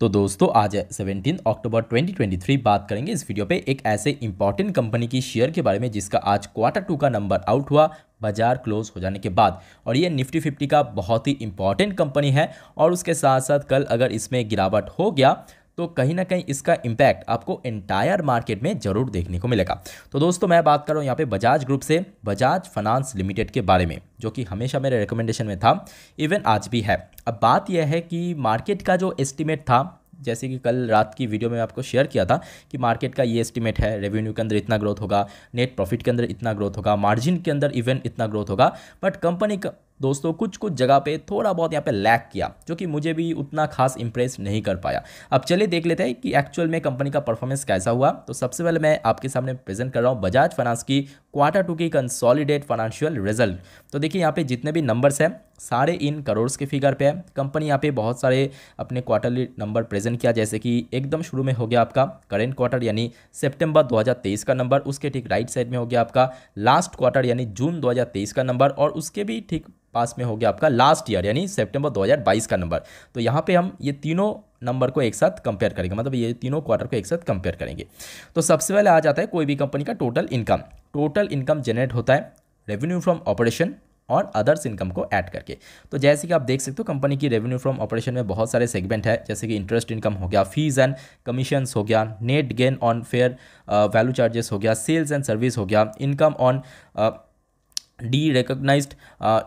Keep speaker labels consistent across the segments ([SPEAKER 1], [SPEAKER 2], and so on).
[SPEAKER 1] तो दोस्तों आज सेवनटीन अक्टूबर 2023 बात करेंगे इस वीडियो पे एक ऐसे इंपॉर्टेंट कंपनी की शेयर के बारे में जिसका आज क्वार्टर टू का नंबर आउट हुआ बाजार क्लोज हो जाने के बाद और ये निफ्टी फिफ्टी का बहुत ही इंपॉर्टेंट कंपनी है और उसके साथ साथ कल अगर इसमें गिरावट हो गया तो कहीं ना कहीं इसका इम्पैक्ट आपको एंटायर मार्केट में जरूर देखने को मिलेगा तो दोस्तों मैं बात कर रहा हूँ यहाँ पे बजाज ग्रुप से बजाज फाइनेंस लिमिटेड के बारे में जो कि हमेशा मेरे रिकमेंडेशन में था इवन आज भी है अब बात यह है कि मार्केट का जो एस्टिमेट था जैसे कि कल रात की वीडियो में आपको शेयर किया था कि मार्केट का ये एस्टिमेट है रेवेन्यू के अंदर इतना ग्रोथ होगा नेट प्रॉफिट के अंदर इतना ग्रोथ होगा मार्जिन के अंदर इवन इतना ग्रोथ होगा बट कंपनी दोस्तों कुछ कुछ जगह पे थोड़ा बहुत यहाँ पे लैक किया जो कि मुझे भी उतना खास इंप्रेस नहीं कर पाया अब चलिए देख लेते हैं कि एक्चुअल में कंपनी का परफॉर्मेंस कैसा हुआ तो सबसे पहले मैं आपके सामने प्रेजेंट कर रहा हूँ बजाज फाइनेंस की क्वार्टर टू की कंसॉलिडेट फाइनेंशियल रिजल्ट तो देखिए यहाँ पे जितने भी नंबर्स हैं सारे इन करोड़ के फिगर पे है कंपनी यहाँ पे बहुत सारे अपने क्वार्टरली नंबर प्रेजेंट किया जैसे कि एकदम शुरू में हो गया आपका करेंट क्वार्टर यानी सितंबर 2023 का नंबर उसके ठीक राइट साइड में हो गया आपका लास्ट क्वार्टर यानी जून 2023 का नंबर और उसके भी ठीक पास में हो गया आपका लास्ट ईयर यानी सेप्टेम्बर दो का नंबर तो यहाँ पर हम ये तीनों नंबर को एक साथ कंपेयर करेंगे मतलब ये तीनों क्वार्टर को एक साथ कंपेयर करेंगे तो सबसे पहले आ जाता है कोई भी कंपनी का total income total income generate होता है रेवेन्यू फ्रॉम ऑपरेशन और अदर्स इनकम को ऐड करके तो जैसे कि आप देख सकते हो कंपनी की रेवेन्यू फ्रॉम ऑपरेशन में बहुत सारे सेगमेंट है जैसे कि इंटरेस्ट इनकम हो गया फीस एंड कमीशंस हो गया net gain on fair value charges हो गया सेल्स एंड सर्विस हो गया income on derecognise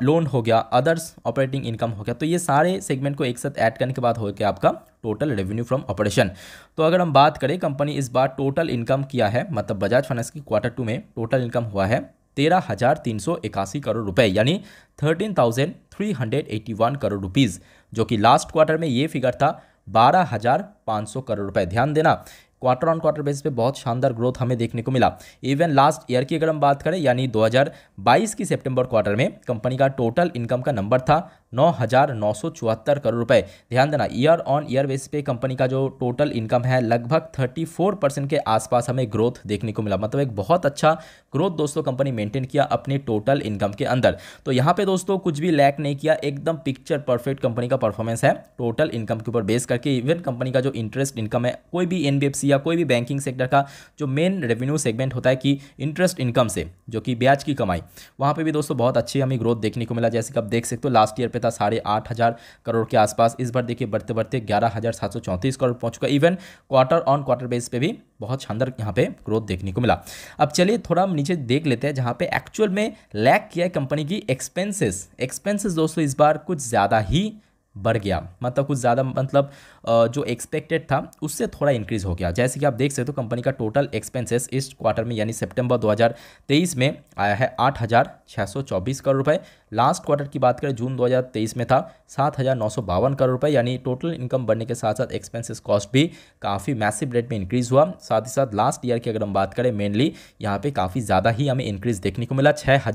[SPEAKER 1] loan हो गया अदर्स ऑपरेटिंग इनकम हो गया तो ये सारे सेगमेंट को एक साथ ऐड करने के बाद हो गया आपका टोटल रेवेन्यू फ्रॉम ऑपरेशन तो अगर हम बात करें कंपनी इस बार टोटल इनकम किया है मतलब बजाज फाइनेंस की क्वार्टर टू में टोटल इनकम हुआ है तेरह हज़ार तीन सौ इक्यासी करोड़ रुपए यानी thirteen thousand three hundred eighty one crore rupees जो कि लास्ट क्वार्टर में ये फिगर था बारह हज़ार पाँच सौ करोड़ रुपए ध्यान देना क्वार्टर ऑन क्वार्टर बेस पे बहुत शानदार ग्रोथ हमें देखने को मिला इवन लास्ट ईयर की अगर हम बात करें यानी 2022 की सितंबर क्वार्टर में कंपनी का टोटल इनकम का नंबर था नौ हज़ार नौ सौ चौहत्तर करोड़ रुपए ध्यान देना ईयर ऑन ईयर बेस पे कंपनी का जो टोटल इनकम है लगभग थर्टी फोर परसेंट के आसपास हमें ग्रोथ देखने को मिला मतलब एक बहुत अच्छा ग्रोथ दोस्तों कंपनी मेंटेन किया अपने टोटल इनकम के अंदर तो यहाँ पे दोस्तों कुछ भी लैक नहीं किया एकदम पिक्चर परफेक्ट कंपनी का परफॉर्मेंस है टोटल इनकम के ऊपर बेस करके इवन कंपनी का जो इंटरेस्ट इनकम है कोई भी एन या कोई भी बैंकिंग सेक्टर का जो मेन रेवेन्यू सेगमेंट होता है कि इंटरेस्ट इनकम से जो कि ब्याज की कमाई वहाँ पर भी दोस्तों बहुत अच्छी हमें ग्रोथ देखने को मिला जैसे कि आप देख सकते हो लास्ट ईयर पर था साढ़े आठ हज़ार करोड़ के आसपास इस बार देखिए बढ़ते बढ़ते ग्यारह हज़ार सात सौ चौंतीस करोड़ पहुँच चुका even quarter on quarter base पे भी बहुत शानदार यहाँ पे ग्रोथ देखने को मिला अब चलिए थोड़ा हम नीचे देख लेते हैं जहाँ पे एक्चुअल में लैक किया है कंपनी की एक्सपेंसेस एक्सपेंसेस दोस्तों इस बार कुछ ज़्यादा ही बढ़ गया मतलब कुछ ज़्यादा मतलब जो एक्सपेक्टेड था उससे थोड़ा इंक्रीज़ हो गया जैसे कि आप देख सकते हो तो कंपनी का टोटल एक्सपेंसेस इस क्वार्टर में यानी सितंबर 2023 में आया है 8,624 करोड़ रुपए लास्ट क्वार्टर की बात करें जून 2023 में था सात करोड़ रुपए यानी टोटल इनकम बढ़ने के साथ साथ एक्सपेंसिस कॉस्ट भी काफ़ी मैसिव रेट में इंक्रीज़ हुआ साथ ही साथ लास्ट ईयर की अगर हम बात करें मेनली यहाँ पर काफ़ी ज़्यादा ही हमें इंक्रीज़ देखने को मिला छः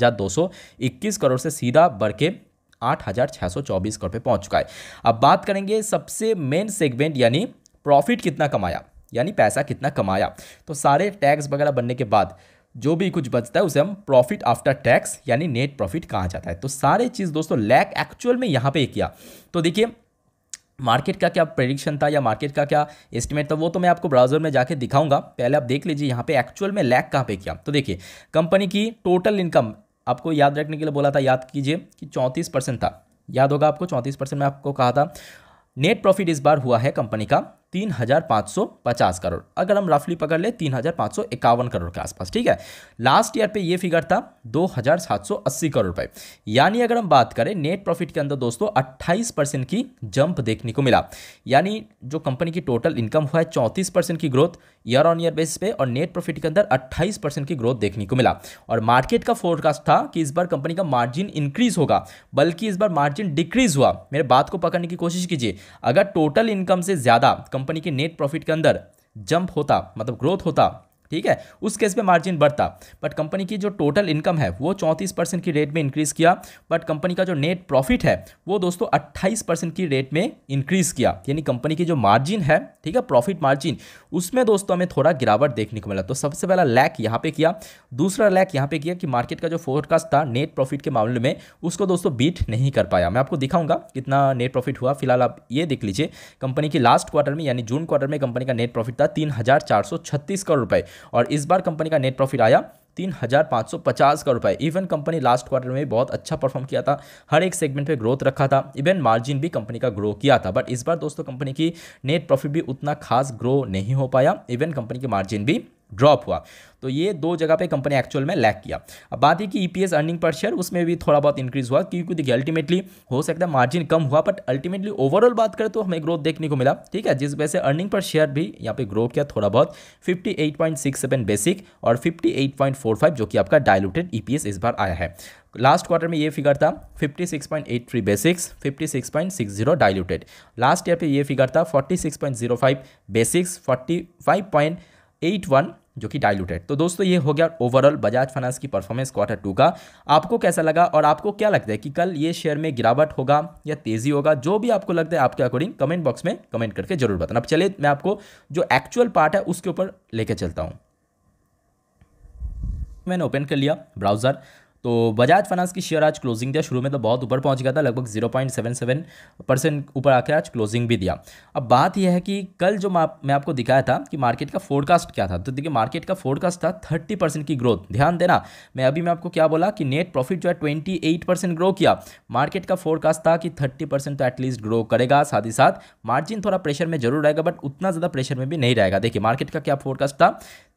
[SPEAKER 1] करोड़ से सीधा बढ़ के आठ हज़ार छः सौ चौबीस करोड़ पे पहुंच चुका है अब बात करेंगे सबसे मेन सेगमेंट यानी प्रॉफिट कितना कमाया यानी पैसा कितना कमाया तो सारे टैक्स वगैरह बनने के बाद जो भी कुछ बचता है उसे हम प्रॉफिट आफ्टर टैक्स यानी नेट प्रॉफिट कहा जाता है तो सारे चीज़ दोस्तों लैक एक्चुअल में यहाँ पे किया तो देखिए मार्केट का क्या प्रेडिक्शन था या मार्केट का क्या एस्टिमेट था वो तो मैं आपको ब्राउजर में जाके दिखाऊंगा पहले आप देख लीजिए यहाँ पे एक्चुअल में लैक कहाँ पे किया तो देखिए कंपनी की टोटल इनकम आपको याद रखने के लिए बोला था याद कीजिए कि चौंतीस परसेंट था याद होगा आपको चौंतीस परसेंट में आपको कहा था नेट प्रॉफिट इस बार हुआ है कंपनी का तीन हज़ार पाँच सौ पचास करोड़ अगर हम रफली पकड़ ले तीन हज़ार पाँच सौ इक्यावन करोड़ के आसपास ठीक है लास्ट ईयर पे ये फिगर था दो हज़ार सात सौ अस्सी करोड़ रुपए यानी अगर हम बात करें नेट प्रॉफिट के अंदर दोस्तों अट्ठाईस परसेंट की जंप देखने को मिला यानी जो कंपनी की टोटल इनकम हुआ है चौंतीस परसेंट की growth year on year basis पे और नेट प्रॉफिट के अंदर अट्ठाईस परसेंट की ग्रोथ देखने को मिला और मार्केट का फोरकास्ट था कि इस बार कंपनी का मार्जिन इंक्रीज होगा बल्कि इस बार मार्जिन डिक्रीज हुआ मेरे बात को पकड़ने की कोशिश कीजिए अगर टोटल इनकम से ज़्यादा कंपनी के नेट प्रॉफिट के अंदर जंप होता मतलब ग्रोथ होता ठीक है उस केस में मार्जिन बढ़ता बट कंपनी की जो टोटल इनकम है वो चौंतीस परसेंट की रेट में इंक्रीज़ किया बट कंपनी का जो नेट प्रॉफिट है वो दोस्तों अट्ठाईस परसेंट की रेट में इंक्रीज़ किया यानी कंपनी की जो मार्जिन है ठीक है प्रॉफिट मार्जिन उसमें दोस्तों हमें थोड़ा गिरावट देखने को मिला तो सबसे पहला लैक यहाँ पे किया दूसरा लैक यहाँ पे किया कि मार्केट का जो फोरकास्ट था नेट प्रॉफिट के मामले में उसको दोस्तों बीट नहीं कर पाया मैं आपको दिखाऊंगा कितना नेट प्रॉफिट हुआ फिलहाल आप ये देख लीजिए कंपनी की लास्ट क्वार्टर में यानी जून क्वार्टर में कंपनी का नेट प्रॉफिट था तीन करोड़ रुपये और इस बार कंपनी का नेट प्रॉफिट आया तीन हज़ार पाँच सौ पचास करोड़ रुपए इवन कंपनी लास्ट क्वार्टर में बहुत अच्छा परफॉर्म किया था हर एक सेगमेंट पे ग्रोथ रखा था इवन मार्जिन भी कंपनी का ग्रो किया था बट इस बार दोस्तों कंपनी की नेट प्रॉफिट भी उतना खास ग्रो नहीं हो पाया इवन कंपनी की मार्जिन भी ड्रॉप हुआ तो ये दो जगह पे कंपनी एक्चुअल में लैक किया अब बात है कि ईपीएस अर्निंग पर शेयर उसमें भी थोड़ा बहुत इंक्रीज हुआ क्योंकि देखिए अल्टीमेटली हो सकता है मार्जिन कम हुआ बट अल्टीमेटली ओवरऑल बात करें तो हमें ग्रोथ देखने को मिला ठीक है जिस वजह से अर्निंग पर शेयर भी यहाँ पे ग्रो किया थोड़ा बहुत फिफ्टी बेसिक और फिफ्टी जो कि आपका डायलूटेड ई e इस बार आया है लास्ट क्वार्टर में ये फिगर था 56.83 बेसिक्स 56.60 डायलूटेड लास्ट ईयर पे ये फिगर था 46.05 बेसिक्स एट वन जो कि डाइल्यूटेड तो दोस्तों ये हो गया ओवरऑल बजाज फाइनेंस की परफॉर्मेंस क्वार्टर टू का आपको कैसा लगा और आपको क्या लगता है कि कल ये शेयर में गिरावट होगा या तेजी होगा जो भी आपको लगता है आपके अकॉर्डिंग कमेंट बॉक्स में कमेंट करके जरूर बताना अब चलिए मैं आपको जो एक्चुअल पार्ट है उसके ऊपर लेके चलता हूँ मैंने ओपन कर लिया ब्राउज़र तो बजाज फाइनेंस की शेयर आज क्लोजिंग दिया शुरू में तो बहुत ऊपर पहुंच गया था लगभग 0.77 परसेंट ऊपर आकर आज क्लोजिंग भी दिया अब बात यह है कि कल जो मैं आपको दिखाया था कि मार्केट का फोरकास्ट क्या था तो देखिए मार्केट का फोरकास्ट था थर्टी परसेंट की ग्रोथ ध्यान देना मैं अभी मैं आपको क्या बोला कि नेट प्रॉफिट जो है ट्वेंटी एट परसेंट ग्रो किया मार्केट का फोरकास्ट था कि थर्टी परसेंट तो एटलीस्ट ग्रो करेगा साथ ही साथ मार्जिन थोड़ा प्रेशर में जरूर रहेगा बट उतना ज़्यादा प्रेशर में भी नहीं रहेगा देखिए मार्केट का क्या फोरकास्ट था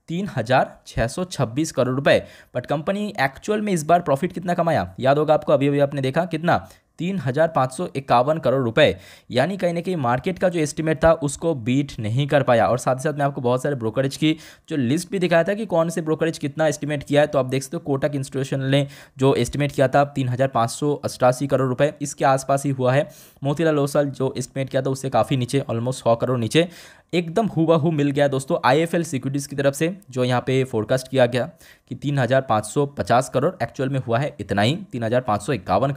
[SPEAKER 1] तीन हज़ार छः सौ छब्बीस करोड़ रुपए बट कंपनी एक्चुअल में इस बार प्रॉफिट कितना कमाया याद होगा आपको अभी अभी आपने देखा कितना तीन हज़ार पाँच सौ इक्यावन करोड़ रुपए यानी कहीं ना कहीं मार्केट का जो एस्टिमेट था उसको बीट नहीं कर पाया और साथ ही साथ मैं आपको बहुत सारे ब्रोकरेज की जो लिस्ट भी दिखाया था कि कौन से ब्रोकरेज कितना एस्टिमेट किया है तो आप देख सकते हो कोटक इंस्टीट्यूशन ने जो एस्टिमेट किया था तीन हज़ार पाँच सौ अठासी करोड़ रुपये इसके आसपास ही हुआ है मोतीलाल ओसल जो एस्टिमेट किया था उससे काफ़ी नीचे ऑलमोस्ट सौ करोड़ नीचे एकदम हुआ हु मिल गया दोस्तों आईएफएल सिक्योरिटीज़ की तरफ से जो यहाँ पे फोरकास्ट किया गया कि 3,550 करोड़ एक्चुअल में हुआ है इतना ही तीन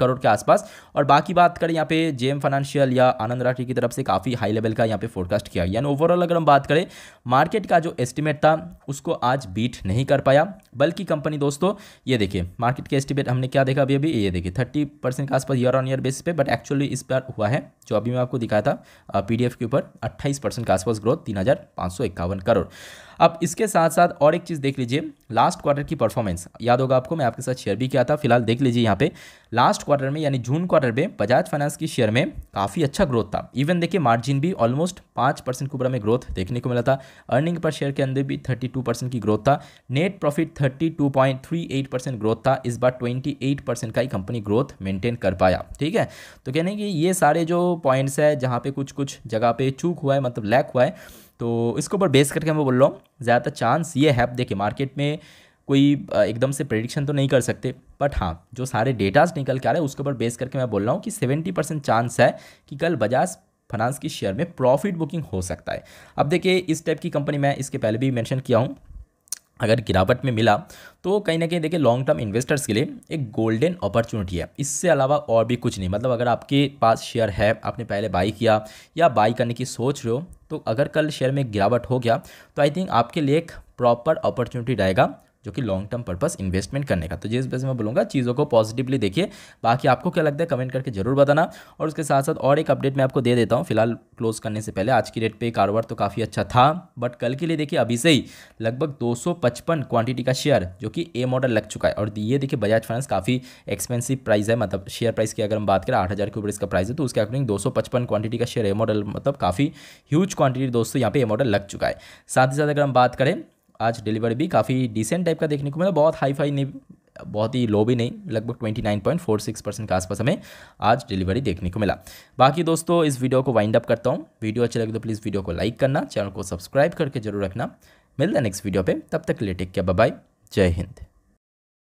[SPEAKER 1] करोड़ के आसपास और बाकी बात करें यहाँ पे एम फाइनेंशियल या आनंद राठी की तरफ से काफ़ी हाई लेवल का यहाँ पे फोरकास्ट किया गया यानी ओवरऑल अगर हम बात करें मार्केट का जो एस्टिमेट था उसको आज बीट नहीं कर पाया बल्कि कंपनी दोस्तों ये देखिए मार्केट के एस्टिमेट हमने क्या देखा अभी अभी ये देखिए थर्टी परसेंट के आसपास ईयर ऑन ईयर बेसिस पे बट एक्चुअली इस बार हुआ है जो अभी मैं आपको दिखाया था पी के ऊपर अट्ठाईस के आसपास ग्रोथ तीन हज़ार पाँच सौ इक्यावन करोड़ अब इसके साथ साथ और एक चीज़ देख लीजिए लास्ट क्वार्टर की परफॉर्मेंस याद होगा आपको मैं आपके साथ शेयर भी किया था फिलहाल देख लीजिए यहाँ पे लास्ट क्वार्टर में यानी जून क्वार्टर में बजाज फाइनेंस की शेयर में काफ़ी अच्छा ग्रोथ था इवन देखिए मार्जिन भी ऑलमोस्ट पाँच परसेंट के ऊपर हमें ग्रोथ देखने को मिला था अर्निंग पर शेयर के अंदर भी थर्टी टू परसेंट की ग्रोथ था net profit thirty two point three eight percent growth था इस बार ट्वेंटी एट परसेंट का ही कंपनी ग्रोथ मेंटेन कर पाया ठीक है तो कहने कि ये सारे जो पॉइंट्स है जहाँ पे कुछ कुछ जगह पे चूक हुआ है मतलब लैक हुआ है तो इसके ऊपर बेस करके मैं बोल रहा हूँ ज़्यादातर चांस ये है देखिए मार्केट में कोई एकदम से प्रेडिक्शन तो नहीं कर सकते बट हाँ जो सारे डेटाज निकल के आ रहे हैं उसके ऊपर बेस करके मैं बोल रहा हूँ कि सेवेंटी परसेंट चांस है कि कल बजाज फाइनेंस की शेयर में प्रॉफिट बुकिंग हो सकता है अब देखिए इस टाइप की कंपनी मैं इसके पहले भी मैंशन किया हूँ अगर गिरावट में मिला तो कहीं ना कहीं देखिए लॉन्ग टर्म इन्वेस्टर्स के लिए एक गोल्डन अपॉर्चुनिटी है इससे अलावा और भी कुछ नहीं मतलब अगर आपके पास शेयर है आपने पहले बाई किया या बाई करने की सोच रहे हो तो अगर कल शेयर में गिरावट हो गया तो आई थिंक आपके लिए एक प्रॉपर अपॉर्चुनिटी रहेगा जो कि लॉन्ग टर्म पर्पस इन्वेस्टमेंट करने का तो जिस वजह से मैं बोलूँगा चीज़ों को पॉजिटिवली देखिए बाकी आपको क्या लगता है कमेंट करके जरूर बताना और उसके साथ साथ और एक अपडेट मैं आपको दे देता हूँ फिलहाल क्लोज करने से पहले आज की डेट पर कारोबार तो काफ़ी अच्छा था बट कल के लिए देखिए अभी से ही लगभग दो क्वांटिटी का शेयर जो कि ए मॉडल लग चुका है और ये देखिए बजाज फाइनेंस काफ़ी एक्सपेंसिव प्राइस है मतलब शेयर प्राइस की अगर हम बात करें आठ हज़ार के ऊपर इसका प्राइस है तो उसके अकॉर्डिंग दो क्वांटिटी का शेयर ए मॉडल मतलब काफ़ी ह्यूज क्वांटिटी दोस्तों यहाँ पे ए मॉडल लग चुका है साथ ही साथ अगर हम बात करें आज डिलीवरी भी काफ़ी डिसेंट टाइप का देखने को मिला बहुत हाई फाई नहीं बहुत ही लो भी नहीं लगभग 29.46 परसेंट के आसपास हमें आज डिलीवरी देखने को मिला बाकी दोस्तों इस वीडियो को वाइंड अप करता हूँ वीडियो अच्छी लगे तो प्लीज़ वीडियो को लाइक करना चैनल को सब्सक्राइब करके जरूर रखना मिलता है नेक्स्ट वीडियो पर तब तक लेटेक क्या बाय जय हिंद